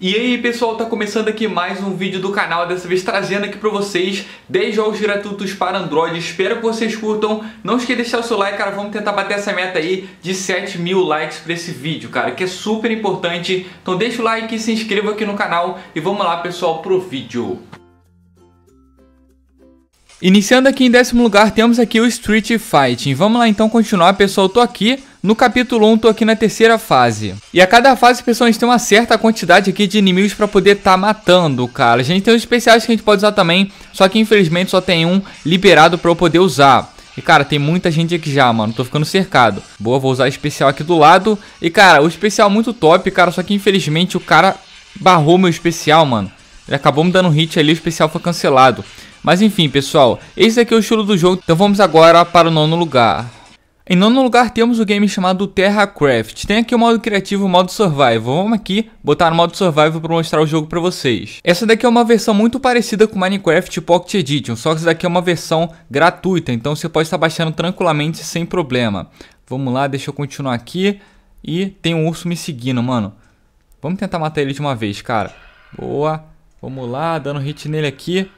E aí pessoal, tá começando aqui mais um vídeo do canal, dessa vez trazendo aqui pra vocês 10 jogos gratuitos para Android, espero que vocês curtam, não esqueça de deixar o seu like, cara, vamos tentar bater essa meta aí de 7 mil likes pra esse vídeo, cara, que é super importante, então deixa o like, se inscreva aqui no canal e vamos lá pessoal pro vídeo. Iniciando aqui em décimo lugar, temos aqui o Street Fighting, vamos lá então continuar pessoal, eu tô aqui no capítulo 1 tô aqui na terceira fase. E a cada fase, pessoal, a gente tem uma certa quantidade aqui de inimigos para poder tá matando, cara. A gente tem os especiais que a gente pode usar também, só que infelizmente só tem um liberado para eu poder usar. E, cara, tem muita gente aqui já, mano. Tô ficando cercado. Boa, vou usar especial aqui do lado. E, cara, o especial é muito top, cara. Só que, infelizmente, o cara barrou meu especial, mano. Ele acabou me dando um hit ali, o especial foi cancelado. Mas, enfim, pessoal. Esse aqui é o estilo do jogo. Então, vamos agora para o nono lugar. Em nono lugar temos o game chamado TerraCraft. Tem aqui o modo criativo e o modo survival. Vamos aqui botar o modo survival para mostrar o jogo para vocês. Essa daqui é uma versão muito parecida com Minecraft Pocket Edition, só que essa daqui é uma versão gratuita, então você pode estar baixando tranquilamente sem problema. Vamos lá, deixa eu continuar aqui. E tem um urso me seguindo, mano. Vamos tentar matar ele de uma vez, cara. Boa. Vamos lá, dando hit nele aqui.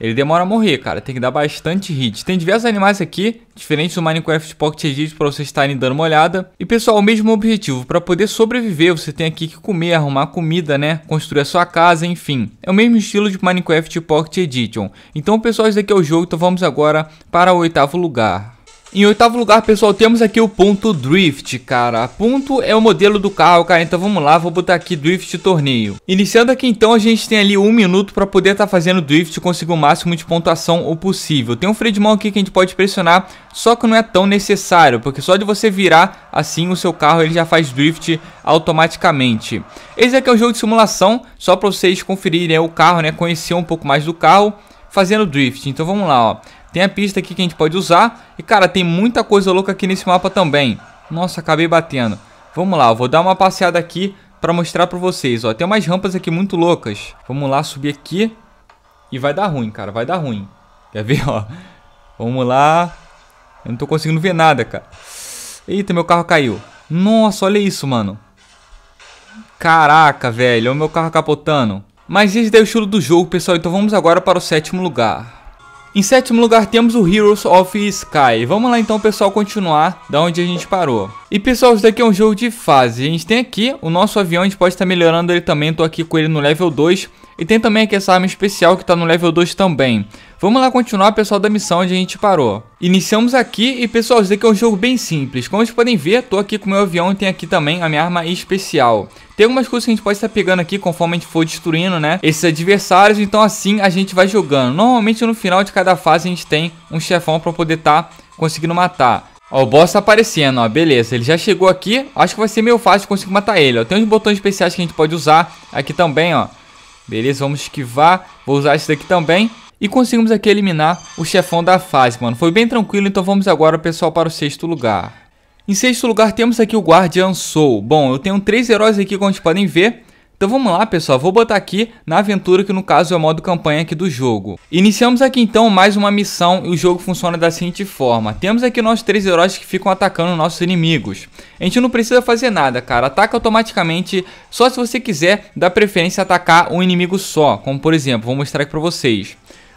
Ele demora a morrer, cara. Tem que dar bastante hit. Tem diversos animais aqui, diferentes do Minecraft Pocket Edition para vocês estarem dando uma olhada. E pessoal, o mesmo objetivo. Para poder sobreviver, você tem aqui que comer, arrumar comida, né? Construir a sua casa, enfim. É o mesmo estilo de Minecraft Pocket Edition. Então pessoal, esse aqui é o jogo. Então vamos agora para o oitavo lugar. Em oitavo lugar, pessoal, temos aqui o ponto Drift, cara. Ponto é o modelo do carro, cara. Então vamos lá, vou botar aqui Drift Torneio. Iniciando aqui então, a gente tem ali um minuto para poder estar tá fazendo Drift e conseguir o máximo de pontuação o possível. Tem um freio de mão aqui que a gente pode pressionar, só que não é tão necessário, porque só de você virar assim o seu carro, ele já faz Drift automaticamente. Esse aqui é um jogo de simulação, só para vocês conferirem né, o carro, né, conhecer um pouco mais do carro fazendo Drift. Então vamos lá, ó. Tem a pista aqui que a gente pode usar. E, cara, tem muita coisa louca aqui nesse mapa também. Nossa, acabei batendo. Vamos lá, eu vou dar uma passeada aqui para mostrar para vocês. Ó, tem umas rampas aqui muito loucas. Vamos lá, subir aqui. E vai dar ruim, cara, vai dar ruim. Quer ver, ó? Vamos lá. Eu não tô conseguindo ver nada, cara. Eita, meu carro caiu. Nossa, olha isso, mano. Caraca, velho, olha o meu carro capotando. Mas esse daí é o estilo do jogo, pessoal. Então vamos agora para o sétimo lugar. Em sétimo lugar temos o Heroes of Sky. Vamos lá então pessoal continuar da onde a gente parou. E pessoal, isso daqui é um jogo de fase. A gente tem aqui o nosso avião, a gente pode estar melhorando ele também. Estou aqui com ele no level 2. E tem também aqui essa arma especial que está no level 2 também. Vamos lá continuar, pessoal, da missão onde a gente parou. Iniciamos aqui e, pessoal, isso daqui é um jogo bem simples. Como vocês podem ver, estou aqui com o meu avião e tem aqui também a minha arma especial. Tem algumas coisas que a gente pode estar pegando aqui conforme a gente for destruindo, né? Esses adversários, então assim a gente vai jogando. Normalmente no final de cada fase a gente tem um chefão para poder estar tá conseguindo matar. Ó, o boss tá aparecendo, ó, beleza, ele já chegou aqui, acho que vai ser meio fácil conseguir matar ele, ó, tem uns botões especiais que a gente pode usar aqui também, ó, beleza, vamos esquivar, vou usar esse daqui também, e conseguimos aqui eliminar o chefão da fase, mano, foi bem tranquilo, então vamos agora, pessoal, para o sexto lugar. Em sexto lugar temos aqui o Guardian Soul. Bom, eu tenho três heróis aqui como vocês podem ver. Então vamos lá pessoal, vou botar aqui na aventura que no caso é o modo campanha aqui do jogo. Iniciamos aqui então mais uma missão e o jogo funciona da seguinte forma. Temos aqui nossos três heróis que ficam atacando nossos inimigos. A gente não precisa fazer nada cara, ataca automaticamente só se você quiser dar preferência a atacar um inimigo só. Como por exemplo, vou mostrar aqui pra vocês.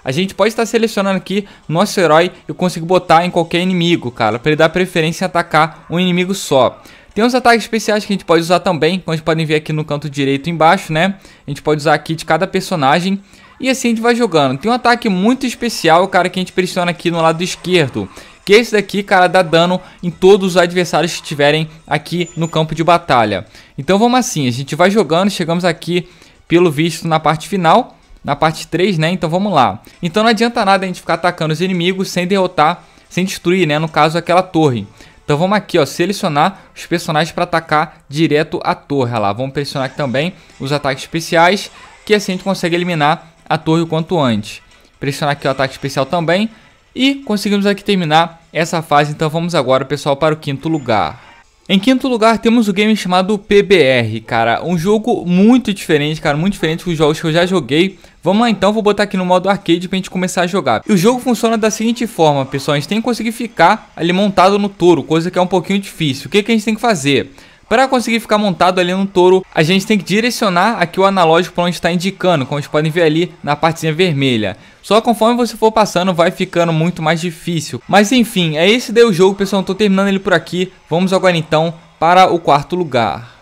A gente pode estar selecionando aqui nosso herói e consigo botar em qualquer inimigo, cara, para ele dar preferência em atacar um inimigo só. Tem uns ataques especiais que a gente pode usar também, como vocês podem ver aqui no canto direito embaixo, né? A gente pode usar aqui de cada personagem. E assim a gente vai jogando. Tem um ataque muito especial, cara, que a gente pressiona aqui no lado esquerdo. Que é esse daqui, cara, dá dano em todos os adversários que estiverem aqui no campo de batalha. Então vamos assim, a gente vai jogando, chegamos aqui, pelo visto, na parte final na parte 3, né? Então vamos lá. Então não adianta nada a gente ficar atacando os inimigos sem derrotar, sem destruir, né? No caso, aquela torre. Então vamos aqui, ó, selecionar os personagens para atacar direto a torre. Olha lá, vamos pressionar aqui também os ataques especiais, que assim a gente consegue eliminar a torre o quanto antes. Pressionar aqui o ataque especial também. E conseguimos aqui terminar essa fase, então vamos agora, pessoal, para o quinto lugar. Em quinto lugar, temos o game chamado PBR, cara. Um jogo muito diferente, cara. Muito diferente dos jogos que eu já joguei. Vamos lá então, vou botar aqui no modo arcade pra gente começar a jogar. E o jogo funciona da seguinte forma, pessoal. A gente tem que conseguir ficar ali montado no touro, coisa que é um pouquinho difícil. O que, que a gente tem que fazer? Para conseguir ficar montado ali no touro, a gente tem que direcionar aqui o analógico para onde está indicando, como vocês podem ver ali na partezinha vermelha. Só conforme você for passando vai ficando muito mais difícil. Mas enfim, é esse daí o jogo pessoal, estou terminando ele por aqui. Vamos agora então para o quarto lugar.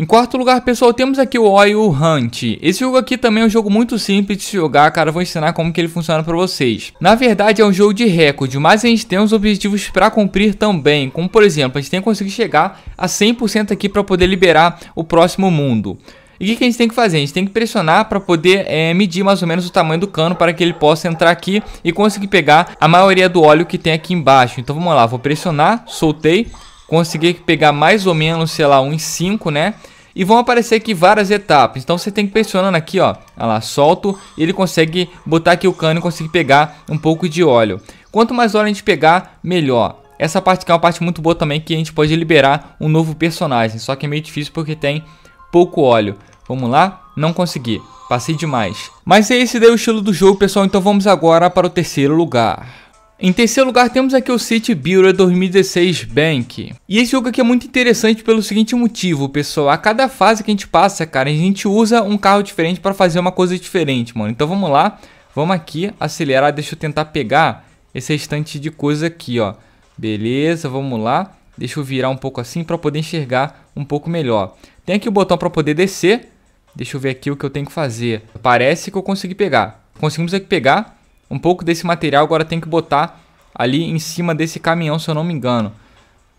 Em quarto lugar, pessoal, temos aqui o Oil Hunt. Esse jogo aqui também é um jogo muito simples de jogar, cara. vou ensinar como que ele funciona para vocês. Na verdade, é um jogo de recorde, mas a gente tem uns objetivos para cumprir também. Como, por exemplo, a gente tem que conseguir chegar a 100% aqui para poder liberar o próximo mundo. E o que, que, a gente tem que fazer? A gente tem que pressionar para poder é, medir mais ou menos o tamanho do cano para que ele possa entrar aqui e conseguir pegar a maioria do óleo que tem aqui embaixo. Então vamos lá, vou pressionar, soltei, conseguir pegar mais ou menos, sei lá, uns 5, né? E vão aparecer aqui várias etapas. Então você tem que pressionando aqui, ó. Olha lá, solto. Ele consegue botar aqui o cano e conseguir pegar um pouco de óleo. Quanto mais óleo a gente pegar, melhor. Essa parte aqui é uma parte muito boa também que a gente pode liberar um novo personagem. Só que é meio difícil porque tem pouco óleo. Vamos lá? Não consegui. Passei demais. Mas é esse daí o estilo do jogo, pessoal. Então vamos agora para o terceiro lugar. Em terceiro lugar temos aqui o City Builder 2016 Bank. E esse jogo aqui é muito interessante pelo seguinte motivo, pessoal. A cada fase que a gente passa, cara, a gente usa um carro diferente para fazer uma coisa diferente, mano. Então vamos lá, vamos aqui acelerar, deixa eu tentar pegar esse restante de coisa aqui, ó. Beleza, vamos lá. Deixa eu virar um pouco assim para poder enxergar um pouco melhor. Tem aqui o botão para poder descer. Deixa eu ver aqui o que eu tenho que fazer. Parece que eu consegui pegar. Conseguimos aqui pegar. Um pouco desse material agora tem que botar ali em cima desse caminhão, se eu não me engano.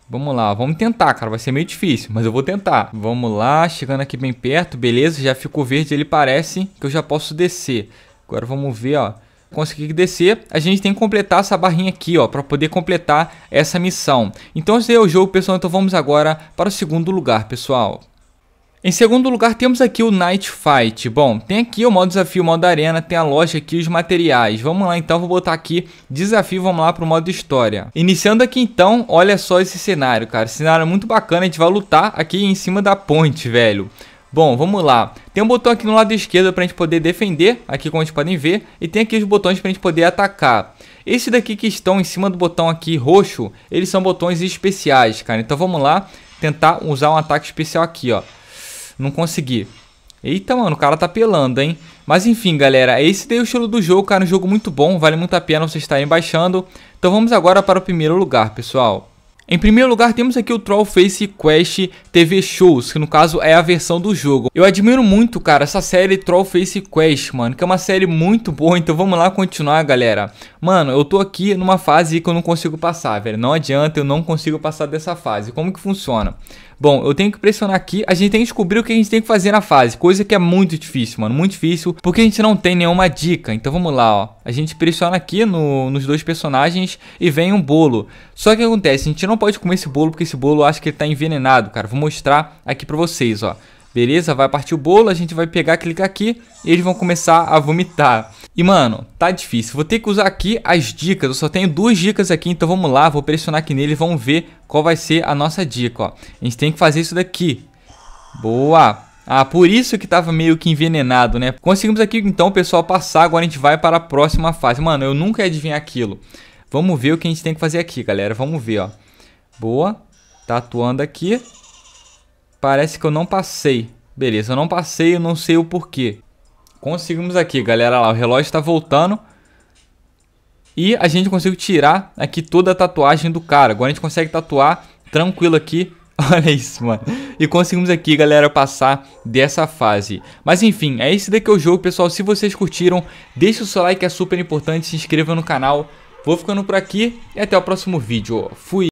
Vamos lá, vamos tentar, cara. Vai ser meio difícil, mas eu vou tentar. Vamos lá, chegando aqui bem perto, beleza? Já ficou verde, ele parece que eu já posso descer. Agora vamos ver, ó. Consegui descer, a gente tem que completar essa barrinha aqui, ó, para poder completar essa missão. Então esse é o jogo, pessoal. Então vamos agora para o segundo lugar, pessoal. Em segundo lugar, temos aqui o Night Fight. Bom, tem aqui o modo desafio, o modo arena, tem a loja aqui, os materiais. Vamos lá então, vou botar aqui desafio, vamos lá pro modo história. Iniciando aqui então, olha só esse cenário, cara. Cenário é muito bacana, a gente vai lutar aqui em cima da ponte, velho. Bom, vamos lá. Tem um botão aqui no lado esquerdo para a gente poder defender, aqui como vocês podem ver, e tem aqui os botões para a gente poder atacar. Esse daqui que estão em cima do botão aqui roxo, eles são botões especiais, cara. Então vamos lá tentar usar um ataque especial aqui, ó. Não consegui. Eita, mano, o cara tá pelando, hein? Mas enfim, galera, é esse daí é o estilo do jogo, cara, um jogo muito bom, vale muito a pena vocês estarem baixando. Então vamos agora para o primeiro lugar, pessoal. Em primeiro lugar, temos aqui o Troll Face Quest TV Shows, que no caso é a versão do jogo. Eu admiro muito, cara, essa série Troll Face Quest, mano, que é uma série muito boa, então vamos lá continuar, galera. Mano, eu tô aqui numa fase que eu não consigo passar, velho, não adianta, eu não consigo passar dessa fase. Como que funciona? Bom, eu tenho que pressionar aqui, a gente tem que descobrir o que a gente tem que fazer na fase, coisa que é muito difícil, mano, muito difícil, porque a gente não tem nenhuma dica. Então vamos lá, ó, a gente pressiona aqui no, nos dois personagens e vem um bolo. Só que acontece, a gente não pode comer esse bolo porque esse bolo eu acho que ele tá envenenado, cara. Vou mostrar aqui pra vocês, ó. Beleza, vai partir o bolo, a gente vai pegar, clicar aqui e eles vão começar a vomitar. E mano, tá difícil, vou ter que usar aqui as dicas, eu só tenho duas dicas aqui, então vamos lá, vou pressionar aqui nele e vamos ver qual vai ser a nossa dica, ó. A gente tem que fazer isso daqui. Boa! Ah, por isso que tava meio que envenenado, né? Conseguimos aqui então, pessoal, passar, agora a gente vai para a próxima fase. Mano, eu nunca ia adivinhar aquilo. Vamos ver o que a gente tem que fazer aqui, galera, vamos ver, ó. Boa. Tá atuando aqui. Parece que eu não passei. Beleza, eu não passei, eu não sei o porquê. Conseguimos aqui, galera. Lá, o relógio está voltando. E a gente conseguiu tirar aqui toda a tatuagem do cara. Agora a gente consegue tatuar tranquilo aqui. Olha isso, mano. E conseguimos aqui, galera, passar dessa fase. Mas enfim, é esse daqui é o jogo, pessoal. Se vocês curtiram, deixe o seu like, é super importante. Se inscreva no canal. Vou ficando por aqui e até o próximo vídeo. Fui!